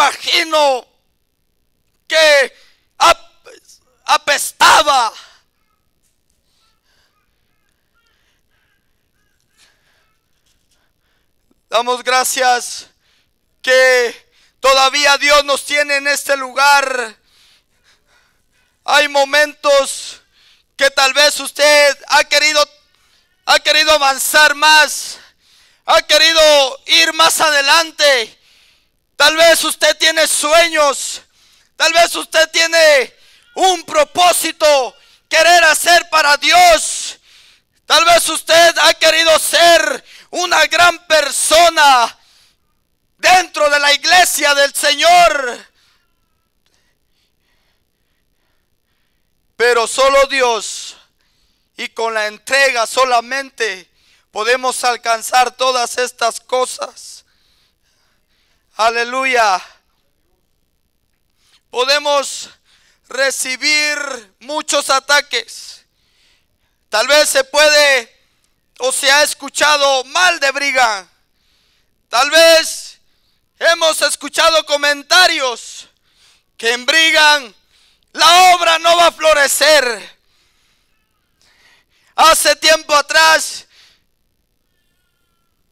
imagino que apestaba. Damos gracias que todavía Dios nos tiene en este lugar. Hay momentos que tal vez usted ha querido ha querido avanzar más, ha querido ir más adelante, Tal vez usted tiene sueños. Tal vez usted tiene un propósito, querer hacer para Dios. Tal vez usted ha querido ser una gran persona dentro de la iglesia del Señor. Pero solo Dios y con la entrega solamente podemos alcanzar todas estas cosas. Aleluya. Podemos recibir muchos ataques. Tal vez se puede o se ha escuchado mal de briga. Tal vez hemos escuchado comentarios que en la obra no va a florecer. Hace tiempo atrás,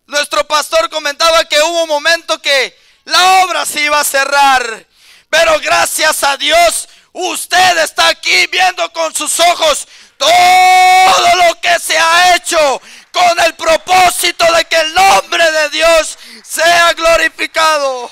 nuestro pastor comentaba que hubo un momento que la obra se iba a cerrar. Pero gracias a Dios, usted está aquí viendo con sus ojos todo lo que se ha hecho con el propósito de que el nombre de Dios sea glorificado.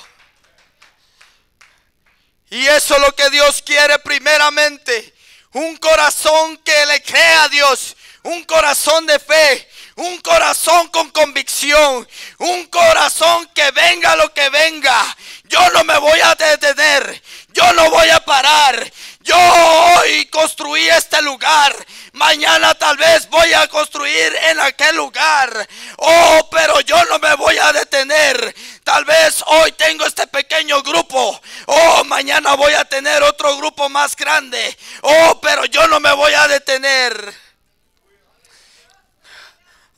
Y eso es lo que Dios quiere primeramente. Un corazón que le crea a Dios. Un corazón de fe un corazón con convicción, un corazón que venga lo que venga. Yo no me voy a detener, yo no voy a parar. Yo hoy construí este lugar, mañana tal vez voy a construir en aquel lugar. Oh, pero yo no me voy a detener. Tal vez hoy tengo este pequeño grupo. Oh, mañana voy a tener otro grupo más grande. Oh, pero yo no me voy a detener.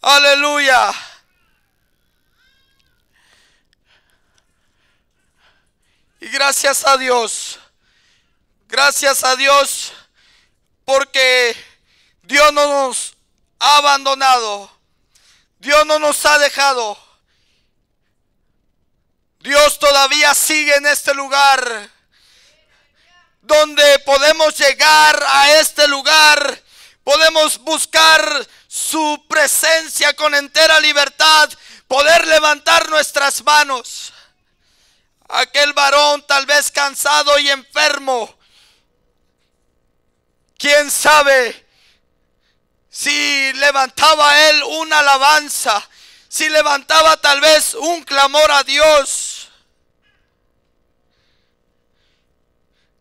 Aleluya. Y gracias a Dios. Gracias a Dios porque Dios no nos ha abandonado. Dios no nos ha dejado. Dios todavía sigue en este lugar donde podemos libertad poder levantar nuestras manos. Aquel varón tal vez cansado y enfermo. ¿Quién sabe si levantaba él una alabanza? Si levantaba tal vez un clamor a Dios.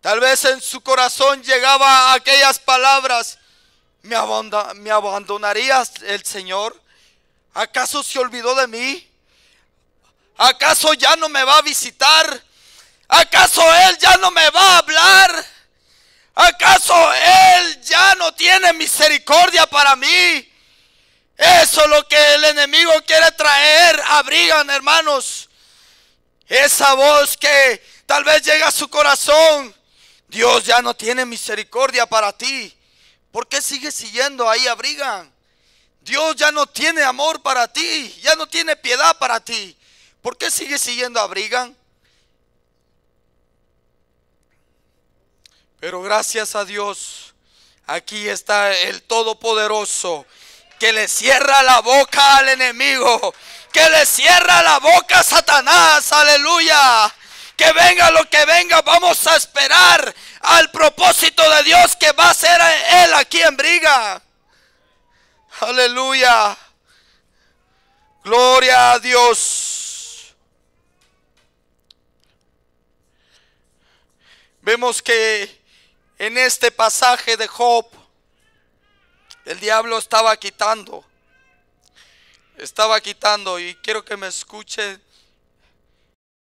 Tal vez en su corazón llegaba aquellas palabras. ¿Me, abandonarías el Señor? ¿Acaso se olvidó de mí? ¿Acaso ya no me va a visitar? ¿Acaso Él ya no me va a hablar? ¿Acaso Él ya no tiene misericordia para mí? Eso es lo que el enemigo quiere traer. Abrigan, hermanos. Esa voz que tal vez llega a su corazón. Dios ya no tiene misericordia para ti. ¿Por qué sigue siguiendo ahí? Abrigan. Dios ya no tiene amor para ti, ya no tiene piedad para ti. ¿Por qué sigue siguiendo a Brigan? Pero gracias a Dios, aquí está el Todopoderoso que le cierra la boca al enemigo, que le cierra la boca a Satanás, aleluya. Que venga lo que venga, vamos a esperar al propósito de Dios que va a ser él aquí en Briga. Aleluya. Gloria a Dios. Vemos que en este pasaje de Job, el diablo estaba quitando. Estaba quitando y quiero que me escuchen